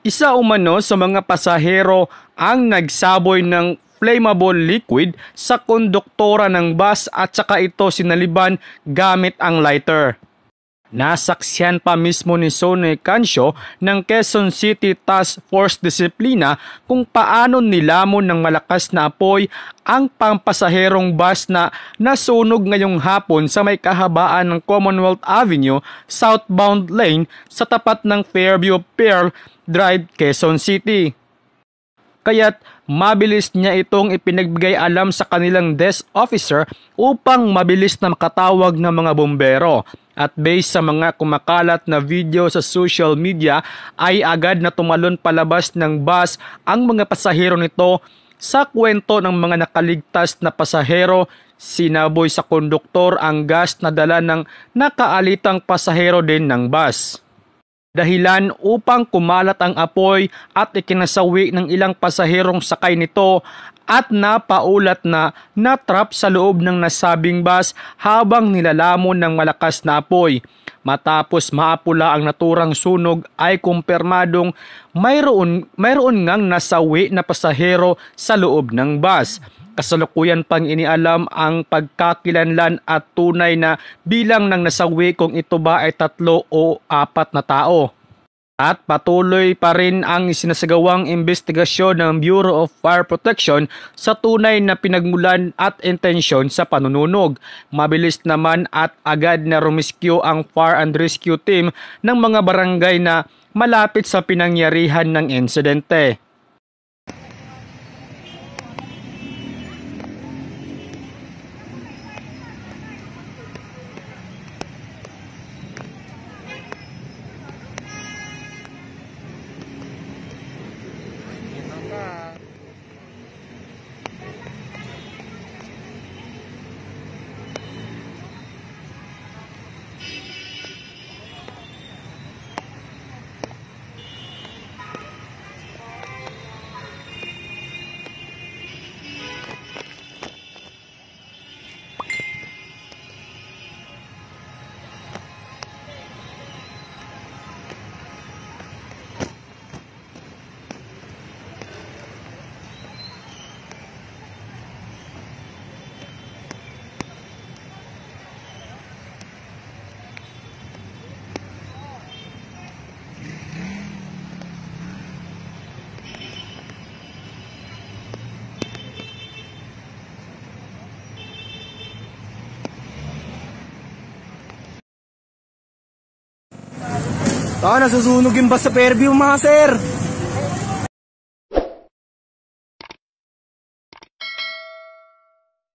Isa umano sa mga pasahero ang nagsaboy ng flammable liquid sa konduktora ng bus at saka ito sinaliban gamit ang lighter. Nasaksihan pa mismo ni Sonny Cancio ng Quezon City Task Force Disiplina kung paano nilamon ng malakas na apoy ang pampasaherong bus na nasunog ngayong hapon sa may kahabaan ng Commonwealth Avenue Southbound Lane sa tapat ng Fairview Pearl Drive, Quezon City kaya't mabilis niya itong ipinagbigay alam sa kanilang desk officer upang mabilis na makatawag ng mga bombero. At based sa mga kumakalat na video sa social media ay agad na tumalon palabas ng bus ang mga pasahero nito sa kwento ng mga nakaligtas na pasahero, sinaboy sa konduktor ang gas na dala ng nakaalitang pasahero din ng bus dahilan upang kumalat ang apoy at ikinasawi ng ilang pasaherong sakay nito at napaulat na natrap sa loob ng nasabing bus habang nilalamon ng malakas na apoy. Matapos maapula ang naturang sunog ay kumpirmadong mayroon, mayroon ngang nasawi na pasahero sa loob ng bus. Kasalukuyan pang inialam ang pagkakilanlan at tunay na bilang ng nasawi kung ito ba ay tatlo o apat na tao. At patuloy pa rin ang sinasagawang investigasyon ng Bureau of Fire Protection sa tunay na pinagmulan at intensyon sa panununog. Mabilis naman at agad na rumiskyo ang Fire and Rescue Team ng mga barangay na malapit sa pinangyarihan ng insidente. Ah, nasusunog yung bus sa Fairview mga sir.